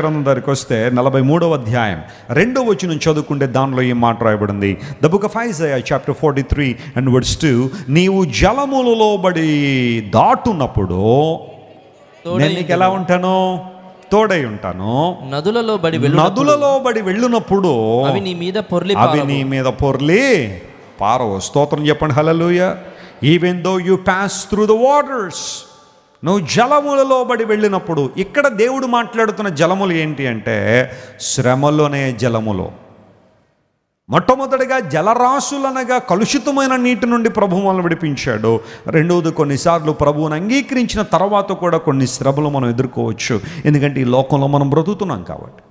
గ్రంథం దగ్గరికి వస్తే నలభై మూడవ అధ్యాయం రెండో నుంచి చదువుకుంటే దానిలో ఏం మాట రాయబడింది the book of Isaiah chapter forty three and words two నీవు జలములు లోబడి దాటున్నప్పుడు నేను నీకు ఎలా ఉంటాను తోడై ఉంటాను నదులలో బడి నదులలో బడి వెళ్ళినప్పుడు అవి నీ మీద పొర్లి అవి నీ మీద పొర్లి పారవు స్తోత్రం చెప్పండి hallelujah even though you pass through the waters నువ్వు జలములలో బడి వెళ్ళినప్పుడు ఇక్కడ దేవుడు మాట్లాడుతున్న జలములు ఏంటి అంటే శ్రమలోనే జలములు మొట్టమొదటిగా జలరాశులనగా కలుషితమైన నీటి నుండి ప్రభు విడిపించాడు రెండవది కొన్నిసార్లు ప్రభువును అంగీకరించిన తర్వాత కూడా కొన్ని శ్రమలు మనం ఎదుర్కోవచ్చు ఎందుకంటే ఈ లోకంలో మనం బ్రతుకుతున్నాం కాబట్టి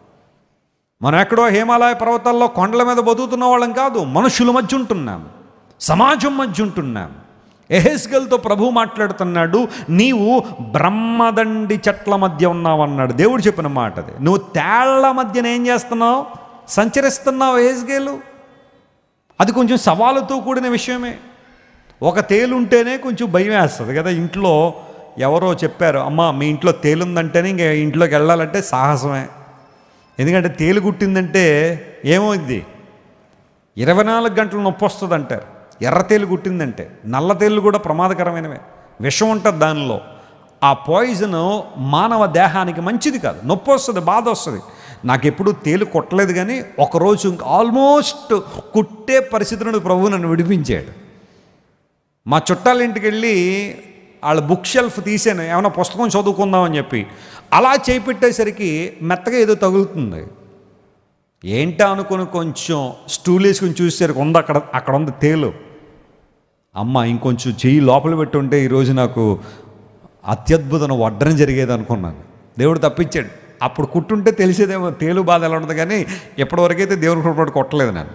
మనం ఎక్కడో హిమాలయ పర్వతాల్లో కొండల మీద బతుకుతున్న వాళ్ళం కాదు మనుషుల మధ్య ఉంటున్నాం సమాజం మధ్య ఉంటున్నాం ఎహెస్గల్తో ప్రభు మాట్లాడుతున్నాడు నీవు బ్రహ్మదండి చెట్ల మధ్య ఉన్నావు అన్నాడు దేవుడు చెప్పిన మాట అది నువ్వు తేళ్ల మధ్యన ఏం చేస్తున్నావు సంచరిస్తున్నావు ఎహెస్గేలు అది కొంచెం సవాలుతో కూడిన విషయమే ఒక తేలుంటేనే కొంచెం భయం వేస్తుంది కదా ఇంట్లో ఎవరో చెప్పారు అమ్మ మీ ఇంట్లో తేలుందంటేనే ఇంక ఇంట్లోకి వెళ్ళాలంటే సాహసమే ఎందుకంటే తేలు కుట్టిందంటే ఏమో ఇది ఇరవై నాలుగు గంటలు నొప్పి వస్తుంది అంటారు ఎర్రతేలు కుట్టిందంటే తేళ్ళు కూడా ప్రమాదకరమైనవే విషం ఉంటుంది దానిలో ఆ పాయిజన్ మానవ దేహానికి మంచిది కాదు నొప్పి వస్తుంది బాధ వస్తుంది నాకు ఎప్పుడు తేలు కొట్టలేదు కానీ ఒకరోజు ఇంక ఆల్మోస్ట్ కుట్టే పరిస్థితులను ప్రభు నన్ను విడిపించాడు మా చుట్టాల ఇంటికి వెళ్ళి వాళ్ళ బుక్ షెల్ఫ్ తీసాను ఏమైనా పుస్తకం చదువుకుందామని చెప్పి అలా చేపెట్టేసరికి మెత్తగా ఏదో తగులుతుంది ఏంటా అనుకుని కొంచెం స్టూల్ చూసేసరికి ఉంది అక్కడ అక్కడ ఉంది తేలు అమ్మ ఇంకొంచెం చెయ్యి లోపల పెట్టుంటే ఈరోజు నాకు అత్యద్భుతం వడ్డరం జరిగేది అనుకున్నాను దేవుడు తప్పించాడు అప్పుడు కుట్టుంటే తెలిసేదేమో తేలు బాధ ఎలా ఉండదు కానీ ఎప్పటివరకైతే దేవుని కొట్టబడి కొట్టలేదు నేను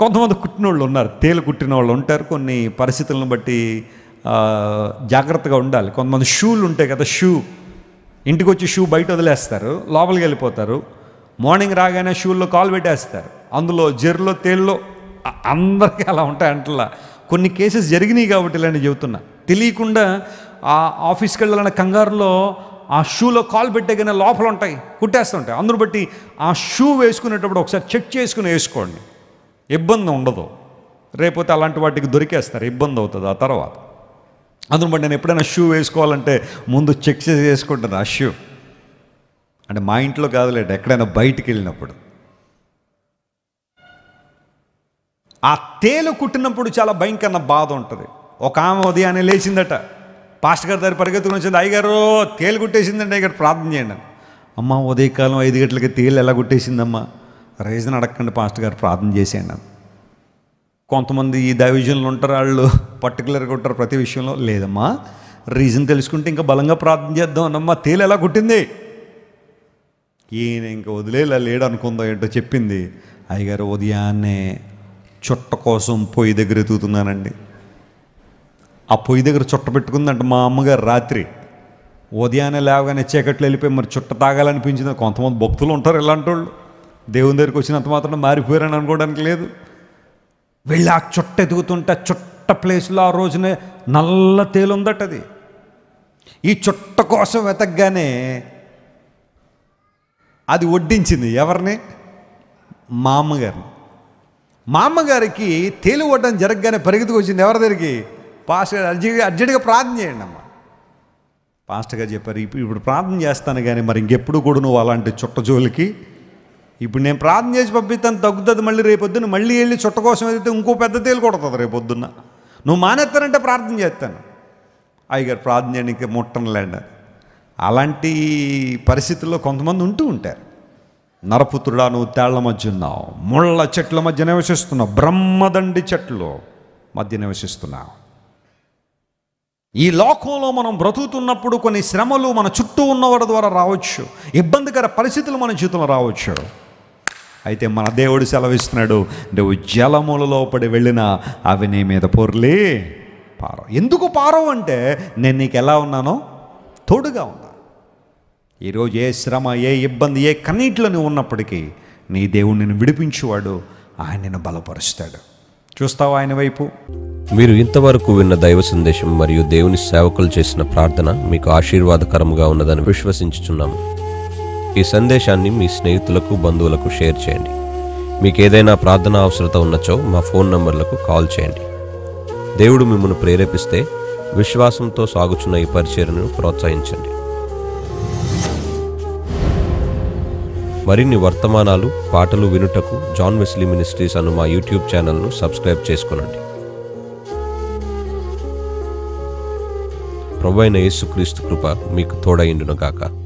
కొంతమంది కుట్టిన వాళ్ళు ఉన్నారు తేలు కుట్టిన వాళ్ళు ఉంటారు కొన్ని పరిస్థితులను బట్టి జాగ్రత్తగా ఉండాలి కొంతమంది షూలు ఉంటాయి కదా షూ ఇంటికి వచ్చి షూ బయట వదిలేస్తారు లోపలికి వెళ్ళిపోతారు మార్నింగ్ రాగానే షూల్లో కాలు పెట్టేస్తారు అందులో జెర్లో తేల్లో అందరికీ అలా ఉంటాయి అంటలా కొన్ని కేసెస్ జరిగినాయి కాబట్టి ఇలా నేను చెబుతున్నా తెలియకుండా ఆ ఆఫీస్కి వెళ్ళాలన్న కంగారులో ఆ షూలో కాల్ పెట్టేగానే లోపల ఉంటాయి కుట్టేస్తుంటాయి అందరు బట్టి ఆ షూ వేసుకునేటప్పుడు ఒకసారి చెక్ చేసుకుని వేసుకోండి ఇబ్బంది ఉండదు రేపోతే అలాంటి వాటికి దొరికేస్తారు ఇబ్బంది అవుతుంది ఆ తర్వాత అందులో బట్టి నేను ఎప్పుడైనా షూ వేసుకోవాలంటే ముందు చెక్ చేసి వేసుకుంటుంది ఆ షూ అంటే మా ఇంట్లో కాదులేండి ఎక్కడైనా బయటికి వెళ్ళినప్పుడు ఆ తేలు కుట్టినప్పుడు చాలా భయంకరమైన బాధ ఉంటుంది ఒక ఆమె ఉదయాన్నే లేచిందట పాస్టర్ గారి దగ్గర పరిగెత్తుకుని వచ్చింది అయ్యగారు తేలు కుట్టేసిందంటే ఇక్కడ ప్రార్థన చేయండి అమ్మ ఉదయకాలం ఐదు గంటలకి తేలు ఎలా కుట్టేసిందమ్మా రీజన్ అడగకండి పాస్టర్ గారు ప్రార్థన చేసేయండి కొంతమంది ఈ దైవజన్లు ఉంటారు వాళ్ళు పర్టికులర్గా ఉంటారు ప్రతి విషయంలో లేదమ్మా రీజన్ తెలుసుకుంటే ఇంకా బలంగా ప్రార్థన చేద్దాం అన్నమ్మా తేలు ఎలా కుట్టింది ఈయన ఇంకా వదిలేలా లేడు అనుకుందో ఏంటో చెప్పింది అయ్యగారు ఉదయాన్నే చుట్ట కోసం పొయ్యి దగ్గర ఎదుగుతున్నానండి ఆ పొయ్యి దగ్గర చుట్ట పెట్టుకుందంటే మా అమ్మగారు రాత్రి ఉదయాన్నే లేవగానే చీకట్లు వెళ్ళిపోయి మరి చుట్ట తాగాలనిపించింది కొంతమంది భక్తులు ఉంటారు ఇలాంటి వాళ్ళు దేవుని దగ్గరికి వచ్చినంత మాత్రం మారిపోయారని అనుకోవడానికి లేదు వెళ్ళి ఆ చుట్ట ఎదుగుతుంటే చుట్ట ప్లేస్లో ఆ రోజునే నల్ల తేలుందట అది ఈ చుట్ట కోసం వెతగ్గానే అది వడ్డించింది ఎవరిని మా అమ్మగారిని మా అమ్మగారికి తేలివడ్డం జరగగానే వచ్చింది ఎవరి దగ్గరికి పాస్టర్ అర్జెంట్గా అర్జెంటుగా ప్రార్థన చేయండి అమ్మ పాస్టర్ గారు చెప్పారు ఇప్పుడు ప్రార్థన చేస్తాను కానీ మరి ఇంకెప్పుడు కూడా నువ్వు అలాంటి చుట్ట జోలికి ఇప్పుడు నేను ప్రార్థన చేసి పంపిస్తాను తగ్గుతుంది మళ్ళీ రేపొద్దున మళ్ళీ వెళ్ళి చుట్ట కోసం ఏదైతే ఇంకో పెద్ద తేలు కొడుతుంది రేపొద్దున్న నువ్వు మానేస్తానంటే ప్రార్థన చేస్తాను అయ్యగారు ప్రార్థన చేయడానికి ముట్టనలేండి అలాంటి పరిస్థితుల్లో కొంతమంది ఉంటూ ఉంటారు నరపుత్రుడా నువ్వు తేళ్ల మధ్య ఉన్నావు ముళ్ళ చెట్ల మధ్య నివసిస్తున్నావు బ్రహ్మదండి చెట్లు మధ్య నివసిస్తున్నావు ఈ లోకంలో మనం బ్రతుకుతున్నప్పుడు కొన్ని శ్రమలు మన చుట్టూ ఉన్నవాడి ద్వారా రావచ్చు ఇబ్బందికర పరిస్థితులు మన జీవితంలో రావచ్చు అయితే మన దేవుడు సెలవిస్తున్నాడు నువ్వు జలముల లోపడి వెళ్ళినా అవి నీ మీద పొర్లి పారవు ఎందుకు పారవు అంటే నేను నీకు ఎలా ఉన్నానో తోడుగా ఉన్నాను ఈరోజు ఏ శ్రమ ఏ ఇబ్బంది ఏ కన్నీటిలో ఉన్నప్పటికీ నీ దేవుడు నిన్ను విడిపించేవాడు ఆయన నిన్ను బలపరుస్తాడు చూస్తావా ఆయన వైపు మీరు ఇంతవరకు విన్న దైవ సందేశం మరియు దేవుని సేవకులు చేసిన ప్రార్థన మీకు ఆశీర్వాదకరంగా ఉన్నదని విశ్వసించుచున్నాము ఈ సందేశాన్ని మీ స్నేహితులకు బంధువులకు షేర్ చేయండి మీకు ఏదైనా ప్రార్థన అవసరత ఉన్నచో మా ఫోన్ నంబర్లకు కాల్ చేయండి దేవుడు మిమ్మల్ని ప్రేరేపిస్తే విశ్వాసంతో సాగుచున్న ఈ పరిచయను ప్రోత్సహించండి మరిన్ని వర్తమానాలు పాటలు వినుటకు జాన్ వెస్లీ మినిస్ట్రీస్ అను మా యూట్యూబ్ ఛానల్ను సబ్స్క్రైబ్ చేసుకోనండి ప్రభు అయిన యేసుక్రీస్తు కృప మీకు తోడైండునుగాక